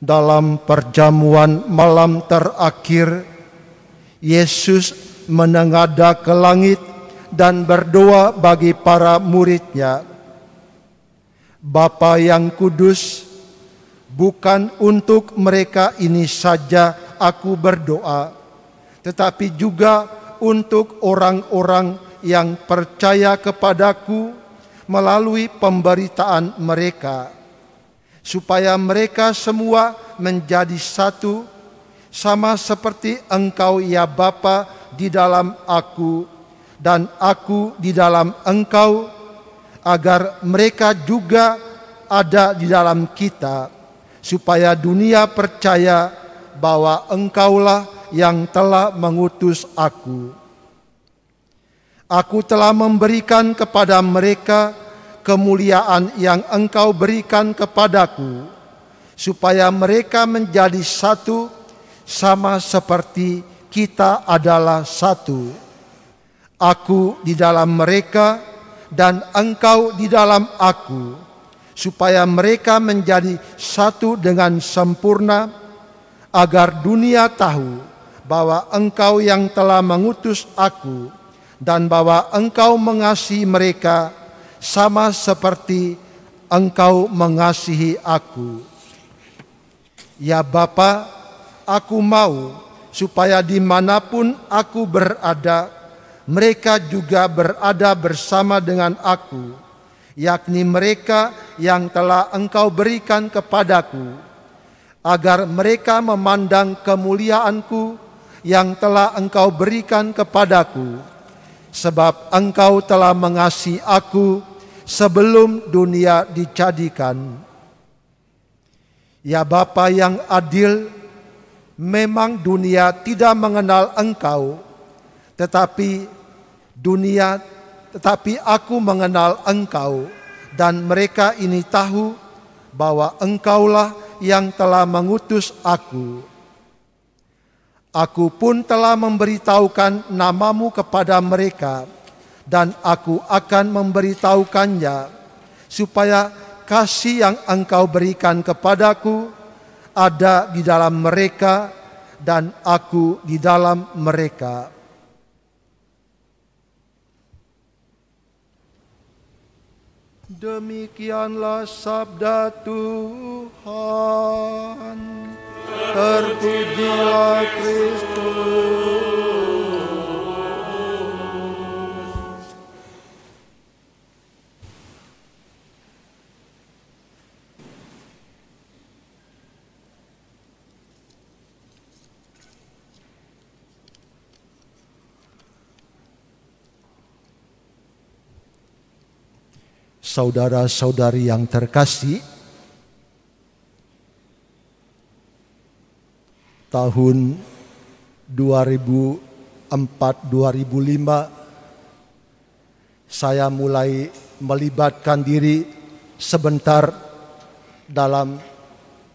dalam perjamuan malam terakhir, Yesus menengada ke langit dan berdoa bagi para muridnya. Bapa yang kudus, bukan untuk mereka ini saja aku berdoa, tetapi juga untuk orang-orang yang percaya kepadaku melalui pemberitaan mereka supaya mereka semua menjadi satu sama seperti engkau ya Bapa di dalam aku dan aku di dalam engkau agar mereka juga ada di dalam kita supaya dunia percaya bahwa engkaulah yang telah mengutus aku aku telah memberikan kepada mereka kemuliaan yang engkau berikan kepadaku, supaya mereka menjadi satu, sama seperti kita adalah satu. Aku di dalam mereka, dan engkau di dalam aku, supaya mereka menjadi satu dengan sempurna, agar dunia tahu bahwa engkau yang telah mengutus aku, dan bahwa engkau mengasihi mereka sama seperti engkau mengasihi aku. Ya Bapa, aku mau supaya dimanapun aku berada, mereka juga berada bersama dengan aku, yakni mereka yang telah engkau berikan kepadaku, agar mereka memandang kemuliaanku yang telah engkau berikan kepadaku, sebab engkau telah mengasihi aku sebelum dunia dicadikan, Ya Bapa yang adil, memang dunia tidak mengenal Engkau, tetapi dunia tetapi aku mengenal Engkau dan mereka ini tahu bahwa Engkaulah yang telah mengutus aku. Aku pun telah memberitahukan namamu kepada mereka dan aku akan memberitahukannya supaya kasih yang engkau berikan kepadaku ada di dalam mereka dan aku di dalam mereka. Demikianlah sabda Tuhan. Terpujilah Kristus. saudara-saudari yang terkasih, tahun 2004-2005 saya mulai melibatkan diri sebentar dalam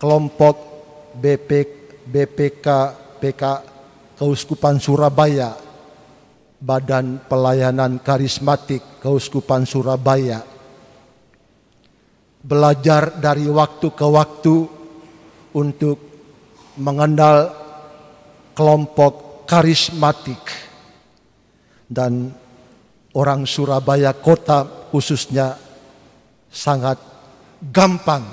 kelompok BP, BPK PK Keuskupan Surabaya Badan Pelayanan Karismatik Keuskupan Surabaya belajar dari waktu ke waktu untuk mengenal kelompok karismatik dan orang Surabaya kota khususnya sangat gampang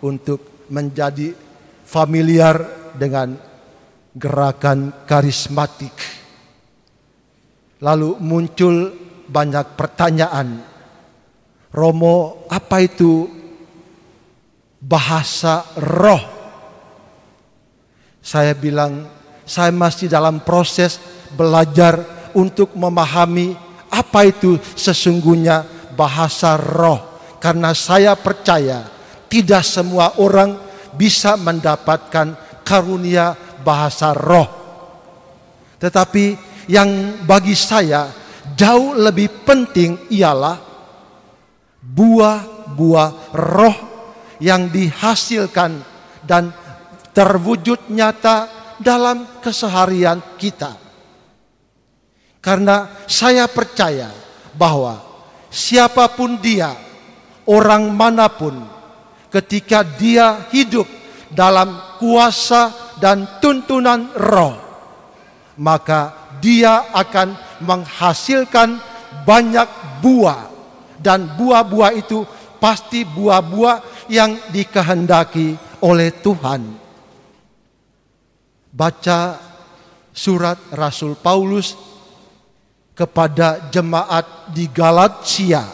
untuk menjadi familiar dengan gerakan karismatik. Lalu muncul banyak pertanyaan. Romo, apa itu bahasa roh. Saya bilang, saya masih dalam proses belajar untuk memahami apa itu sesungguhnya bahasa roh. Karena saya percaya tidak semua orang bisa mendapatkan karunia bahasa roh. Tetapi yang bagi saya jauh lebih penting ialah buah-buah roh yang dihasilkan dan terwujud nyata dalam keseharian kita. Karena saya percaya bahwa siapapun dia, orang manapun, ketika dia hidup dalam kuasa dan tuntunan roh, maka dia akan menghasilkan banyak buah. Dan buah-buah itu pasti buah-buah yang dikehendaki oleh Tuhan. Baca surat Rasul Paulus kepada jemaat di Galatia,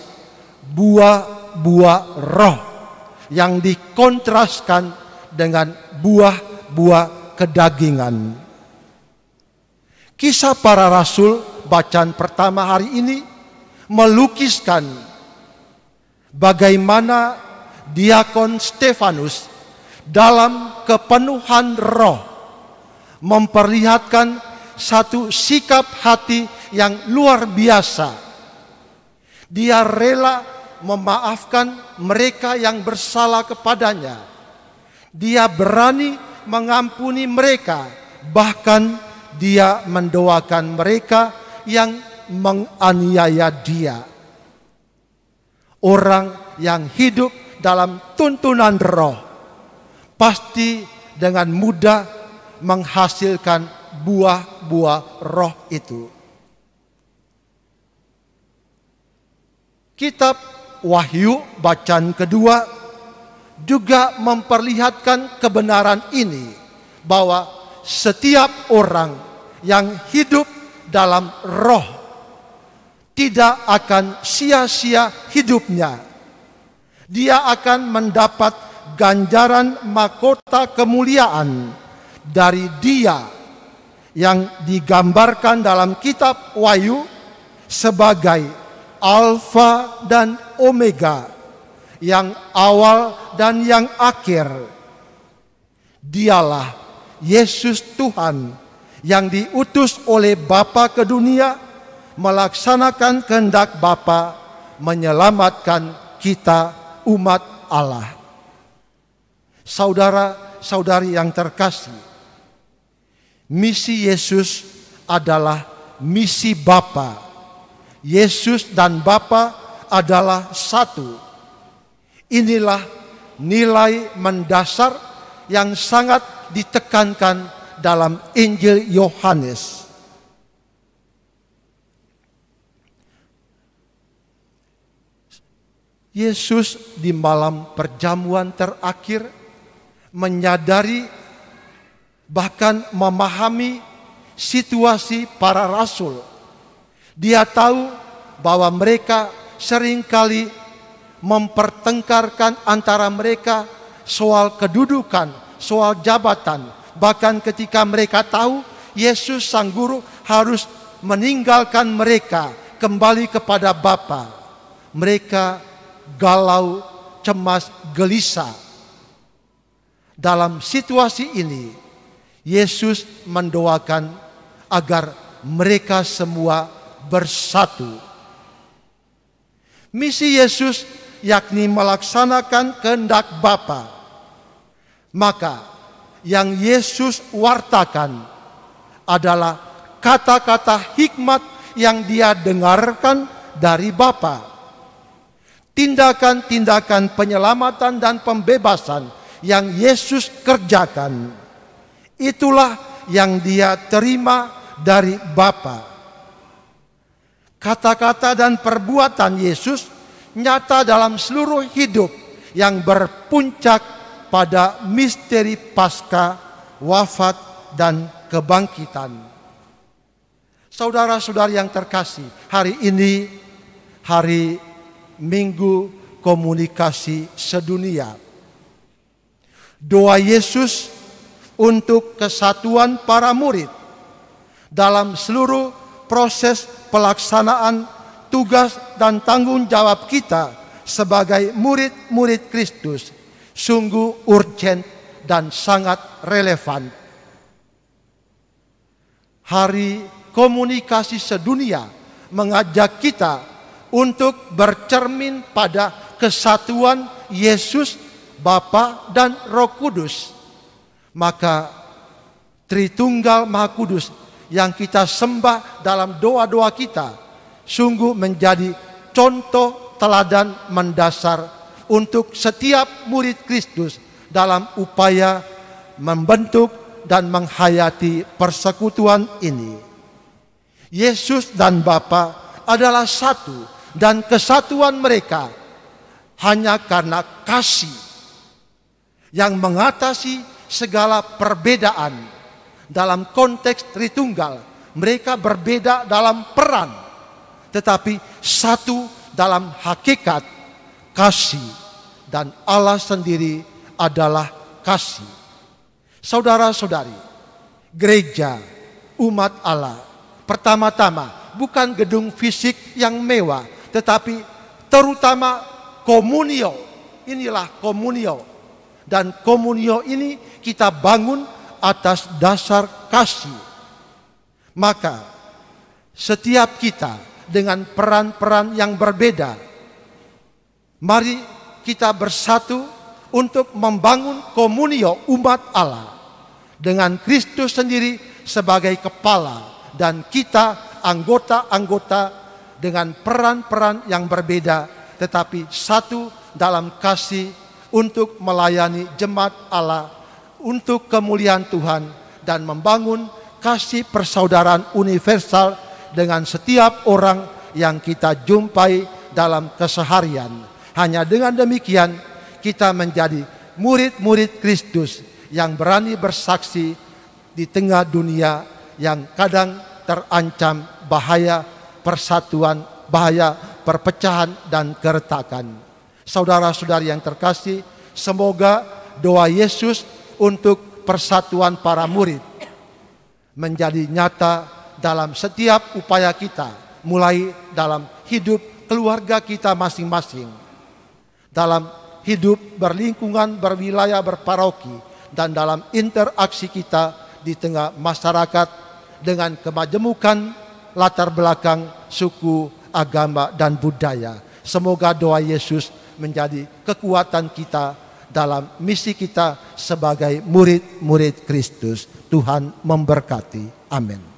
buah-buah roh yang dikontraskan dengan buah-buah kedagingan. Kisah para rasul bacaan pertama hari ini melukiskan bagaimana Diakon Stefanus dalam kepenuhan roh memperlihatkan satu sikap hati yang luar biasa. Dia rela memaafkan mereka yang bersalah kepadanya. Dia berani mengampuni mereka, bahkan dia mendoakan mereka yang menganiaya dia. Orang yang hidup dalam tuntunan roh, pasti dengan mudah menghasilkan buah-buah roh itu. Kitab Wahyu bacaan kedua juga memperlihatkan kebenaran ini bahwa setiap orang yang hidup dalam roh tidak akan sia-sia hidupnya dia akan mendapat ganjaran mahkota kemuliaan dari dia yang digambarkan dalam kitab Wahyu sebagai Alfa dan Omega, yang awal dan yang akhir. Dialah Yesus Tuhan yang diutus oleh Bapa ke dunia melaksanakan kehendak Bapa menyelamatkan kita umat Allah. Saudara-saudari yang terkasih, misi Yesus adalah misi Bapa. Yesus dan Bapa adalah satu. Inilah nilai mendasar yang sangat ditekankan dalam Injil Yohanes. Yesus di malam perjamuan terakhir menyadari bahkan memahami situasi para rasul. Dia tahu bahwa mereka seringkali mempertengkarkan antara mereka soal kedudukan, soal jabatan. Bahkan ketika mereka tahu Yesus sang guru harus meninggalkan mereka kembali kepada Bapa. Mereka galau, cemas, gelisah. Dalam situasi ini, Yesus mendoakan agar mereka semua bersatu. Misi Yesus yakni melaksanakan kehendak Bapa. Maka yang Yesus wartakan adalah kata-kata hikmat yang dia dengarkan dari Bapa tindakan-tindakan penyelamatan dan pembebasan yang Yesus kerjakan. Itulah yang dia terima dari Bapa. Kata-kata dan perbuatan Yesus nyata dalam seluruh hidup yang berpuncak pada misteri pasca wafat dan kebangkitan. Saudara-saudara yang terkasih, hari ini hari Minggu Komunikasi Sedunia. Doa Yesus untuk kesatuan para murid dalam seluruh proses pelaksanaan tugas dan tanggung jawab kita sebagai murid-murid Kristus sungguh urgent dan sangat relevan. Hari komunikasi sedunia mengajak kita untuk bercermin pada kesatuan Yesus, Bapa dan Roh Kudus. Maka Tritunggal Maha Kudus yang kita sembah dalam doa-doa kita sungguh menjadi contoh teladan mendasar untuk setiap murid Kristus dalam upaya membentuk dan menghayati persekutuan ini. Yesus dan Bapa adalah satu dan kesatuan mereka hanya karena kasih yang mengatasi segala perbedaan dalam konteks Tritunggal. Mereka berbeda dalam peran, tetapi satu dalam hakikat kasih dan Allah sendiri adalah kasih. Saudara-saudari, gereja umat Allah pertama-tama bukan gedung fisik yang mewah, tetapi terutama komunio. Inilah komunio. Dan komunio ini kita bangun atas dasar kasih. Maka setiap kita dengan peran-peran yang berbeda, mari kita bersatu untuk membangun komunio umat Allah dengan Kristus sendiri sebagai kepala dan kita anggota-anggota dengan peran-peran yang berbeda, tetapi satu dalam kasih untuk melayani jemaat Allah, untuk kemuliaan Tuhan, dan membangun kasih persaudaraan universal dengan setiap orang yang kita jumpai dalam keseharian. Hanya dengan demikian, kita menjadi murid-murid Kristus yang berani bersaksi di tengah dunia yang kadang terancam bahaya persatuan, bahaya perpecahan dan keretakan. Saudara-saudari yang terkasih, semoga doa Yesus untuk persatuan para murid menjadi nyata dalam setiap upaya kita, mulai dalam hidup keluarga kita masing-masing, dalam hidup berlingkungan, berwilayah, berparoki, dan dalam interaksi kita di tengah masyarakat dengan kemajemukan latar belakang suku, agama, dan budaya. Semoga doa Yesus menjadi kekuatan kita dalam misi kita sebagai murid-murid Kristus. Tuhan memberkati. Amin.